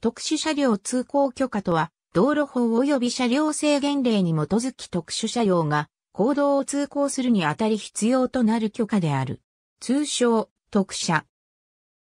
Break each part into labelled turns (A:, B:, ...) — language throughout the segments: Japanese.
A: 特殊車両通行許可とは、道路法及び車両制限令に基づき特殊車両が、公道を通行するにあたり必要となる許可である。通称、特車。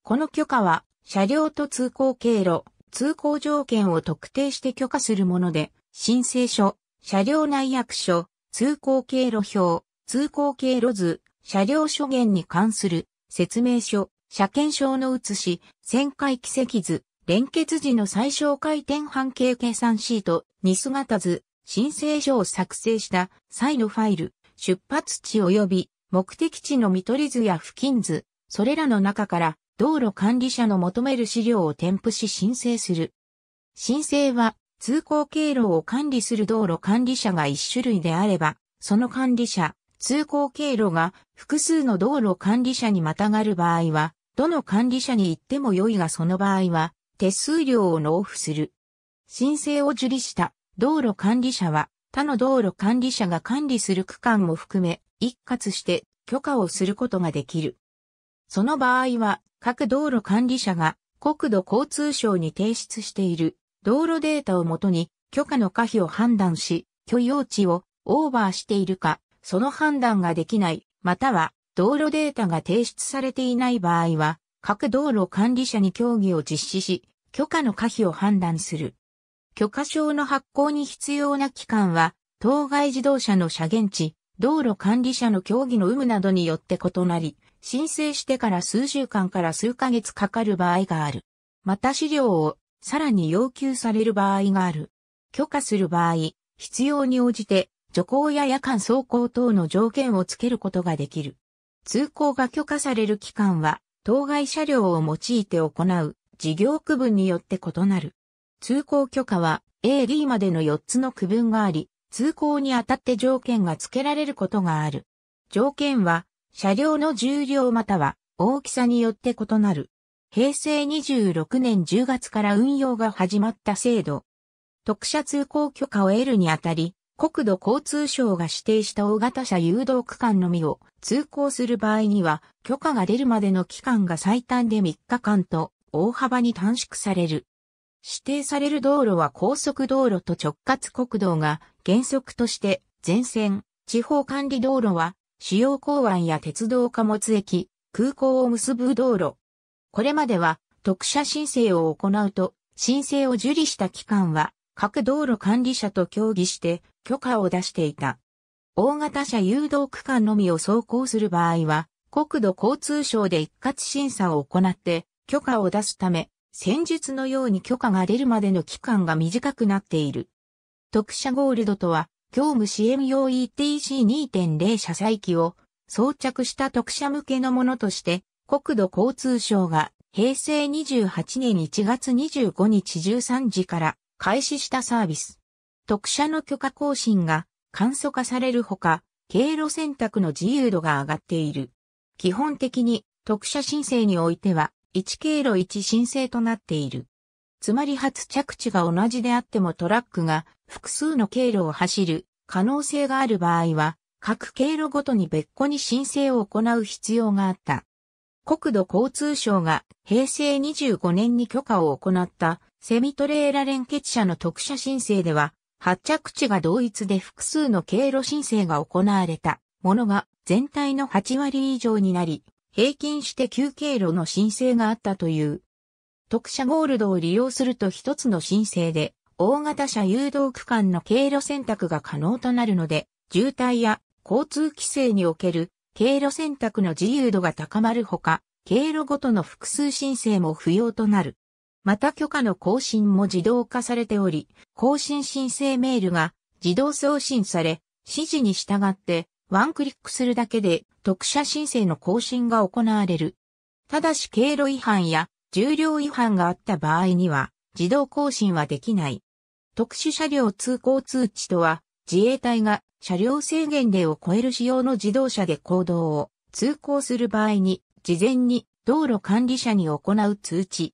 A: この許可は、車両と通行経路、通行条件を特定して許可するもので、申請書、車両内役所、通行経路表、通行経路図、車両所限に関する説明書、車検証の写し、旋回軌跡図、連結時の最小回転半径計算シートに姿図、申請書を作成した際のファイル、出発地及び目的地の見取り図や付近図、それらの中から道路管理者の求める資料を添付し申請する。申請は通行経路を管理する道路管理者が一種類であれば、その管理者、通行経路が複数の道路管理者にまたがる場合は、どの管理者に行っても良いがその場合は、手数料を納付する。申請を受理した道路管理者は他の道路管理者が管理する区間も含め一括して許可をすることができる。その場合は各道路管理者が国土交通省に提出している道路データをもとに許可の可否を判断し許容値をオーバーしているかその判断ができないまたは道路データが提出されていない場合は各道路管理者に協議を実施し許可の可否を判断する。許可証の発行に必要な期間は、当該自動車の車検地、道路管理者の協議の有無などによって異なり、申請してから数週間から数ヶ月かかる場合がある。また資料をさらに要求される場合がある。許可する場合、必要に応じて、徐行や夜間走行等の条件をつけることができる。通行が許可される期間は、当該車両を用いて行う事業区分によって異なる。通行許可は AD までの4つの区分があり、通行にあたって条件が付けられることがある。条件は、車両の重量または大きさによって異なる。平成26年10月から運用が始まった制度。特車通行許可を得るにあたり、国土交通省が指定した大型車誘導区間のみを通行する場合には、許可が出るまでの期間が最短で3日間と、大幅に短縮される。指定される道路は高速道路と直轄国道が原則として全線、地方管理道路は主要港湾や鉄道貨物駅、空港を結ぶ道路。これまでは特殊申請を行うと申請を受理した機関は各道路管理者と協議して許可を出していた。大型車誘導区間のみを走行する場合は国土交通省で一括審査を行って許可を出すため、戦術のように許可が出るまでの期間が短くなっている。特車ゴールドとは、業務支援用 ETC2.0 車載機を装着した特車向けのものとして、国土交通省が平成28年1月25日13時から開始したサービス。特車の許可更新が簡素化されるほか、経路選択の自由度が上がっている。基本的に特車申請においては、1経路1申請となっている。つまり発着地が同じであってもトラックが複数の経路を走る可能性がある場合は、各経路ごとに別個に申請を行う必要があった。国土交通省が平成25年に許可を行ったセミトレーラ連結者の特殊申請では、発着地が同一で複数の経路申請が行われたものが全体の8割以上になり、平均して9経路の申請があったという。特車ゴールドを利用すると一つの申請で、大型車誘導区間の経路選択が可能となるので、渋滞や交通規制における経路選択の自由度が高まるほか、経路ごとの複数申請も不要となる。また許可の更新も自動化されており、更新申請メールが自動送信され、指示に従ってワンクリックするだけで特赦申請の更新が行われる。ただし経路違反や重量違反があった場合には自動更新はできない。特殊車両通行通知とは自衛隊が車両制限令を超える仕様の自動車で行動を通行する場合に事前に道路管理者に行う通知。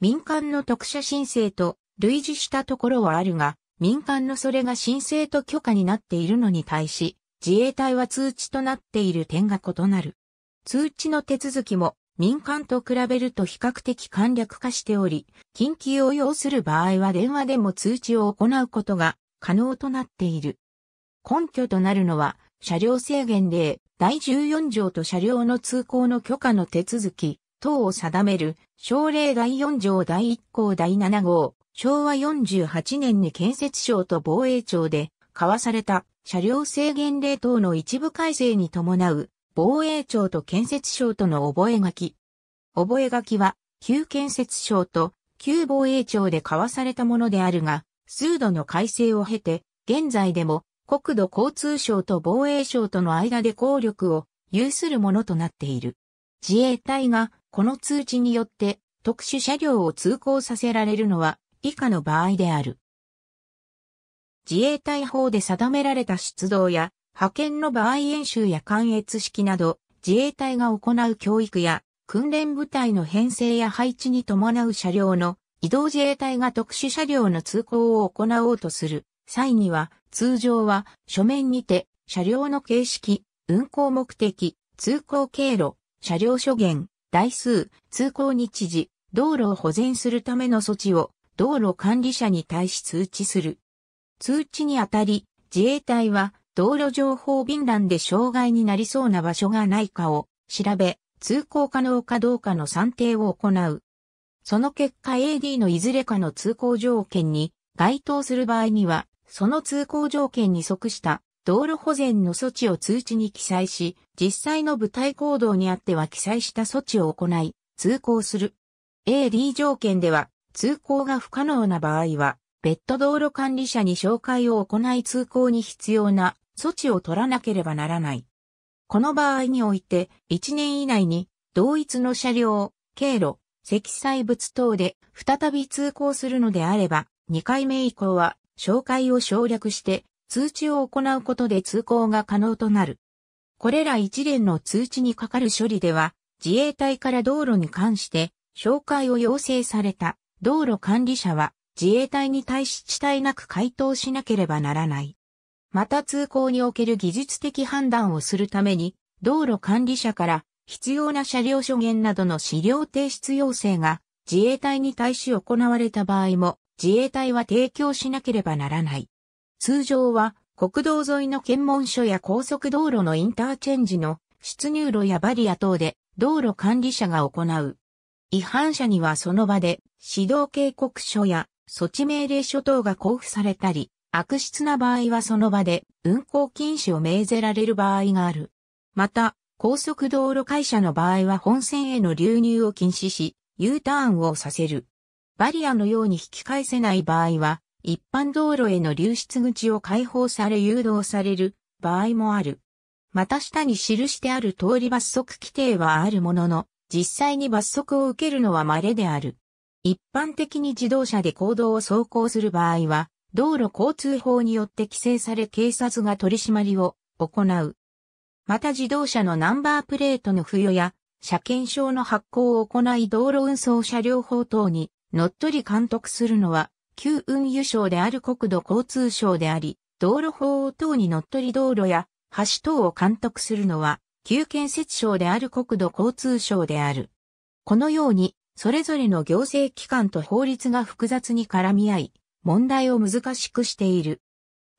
A: 民間の特赦申請と類似したところはあるが、民間のそれが申請と許可になっているのに対し、自衛隊は通知となっている点が異なる。通知の手続きも民間と比べると比較的簡略化しており、緊急を要する場合は電話でも通知を行うことが可能となっている。根拠となるのは、車両制限令第14条と車両の通行の許可の手続き等を定める省令第4条第1項第7号、昭和48年に建設省と防衛庁で交わされた車両制限令等の一部改正に伴う、防衛庁と建設省との覚書。覚書は、旧建設省と旧防衛庁で交わされたものであるが、数度の改正を経て、現在でも国土交通省と防衛省との間で効力を有するものとなっている。自衛隊がこの通知によって特殊車両を通行させられるのは以下の場合である。自衛隊法で定められた出動や、派遣の場合演習や関越式など、自衛隊が行う教育や、訓練部隊の編成や配置に伴う車両の、移動自衛隊が特殊車両の通行を行おうとする際には、通常は書面にて、車両の形式、運行目的、通行経路、車両所限、台数、通行日時、道路を保全するための措置を道路管理者に対し通知する。通知にあたり、自衛隊は道路情報便欄で障害になりそうな場所がないかを調べ、通行可能かどうかの算定を行う。その結果 AD のいずれかの通行条件に該当する場合には、その通行条件に即した道路保全の措置を通知に記載し、実際の部隊行動にあっては記載した措置を行い、通行する。AD 条件では、通行が不可能な場合は、別途道路管理者に紹介を行い通行に必要な措置を取らなければならない。この場合において、1年以内に同一の車両、経路、積載物等で再び通行するのであれば、2回目以降は紹介を省略して通知を行うことで通行が可能となる。これら一連の通知にかかる処理では、自衛隊から道路に関して紹介を要請された道路管理者は自衛隊に対し遅滞なく回答しなければならない。また通行における技術的判断をするために、道路管理者から必要な車両所言などの資料提出要請が自衛隊に対し行われた場合も自衛隊は提供しなければならない。通常は国道沿いの検問所や高速道路のインターチェンジの出入路やバリア等で道路管理者が行う。違反者にはその場で指導警告書や措置命令書等が交付されたり、悪質な場合はその場で運行禁止を命ぜられる場合がある。また、高速道路会社の場合は本線への流入を禁止し、U ターンをさせる。バリアのように引き返せない場合は、一般道路への流出口を開放され誘導される場合もある。また下に記してある通り罰則規定はあるものの、実際に罰則を受けるのは稀である。一般的に自動車で公道を走行する場合は、道路交通法によって規制され警察が取り締まりを行う。また自動車のナンバープレートの付与や、車検証の発行を行い道路運送車両法等に、乗っ取り監督するのは、旧運輸省である国土交通省であり、道路法等に乗っ取り道路や橋等を監督するのは、旧建設省である国土交通省である。このように、それぞれの行政機関と法律が複雑に絡み合い、問題を難しくしている。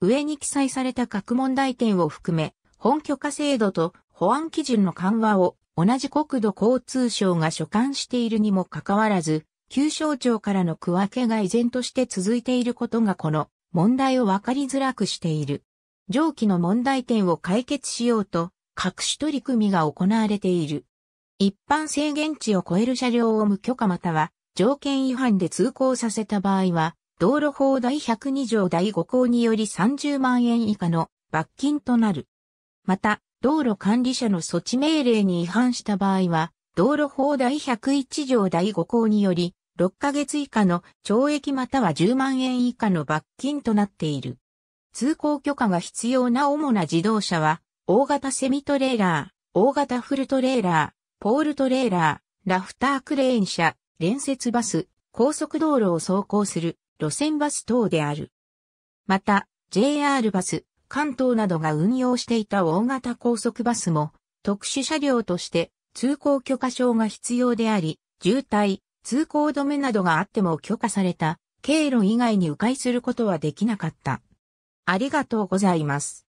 A: 上に記載された各問題点を含め、本許可制度と保安基準の緩和を同じ国土交通省が所管しているにもかかわらず、旧省庁からの区分けが依然として続いていることがこの問題をわかりづらくしている。上記の問題点を解決しようと、各種取り組みが行われている。一般制限値を超える車両を無許可または条件違反で通行させた場合は、道路法第102条第5項により30万円以下の罰金となる。また、道路管理者の措置命令に違反した場合は、道路法第101条第5項により、6ヶ月以下の懲役または10万円以下の罰金となっている。通行許可が必要な主な自動車は、大型セミトレーラー、大型フルトレーラー、ポールトレーラー、ラフタークレーン車、連接バス、高速道路を走行する路線バス等である。また、JR バス、関東などが運用していた大型高速バスも、特殊車両として通行許可証が必要であり、渋滞、通行止めなどがあっても許可された経路以外に迂回することはできなかった。ありがとうございます。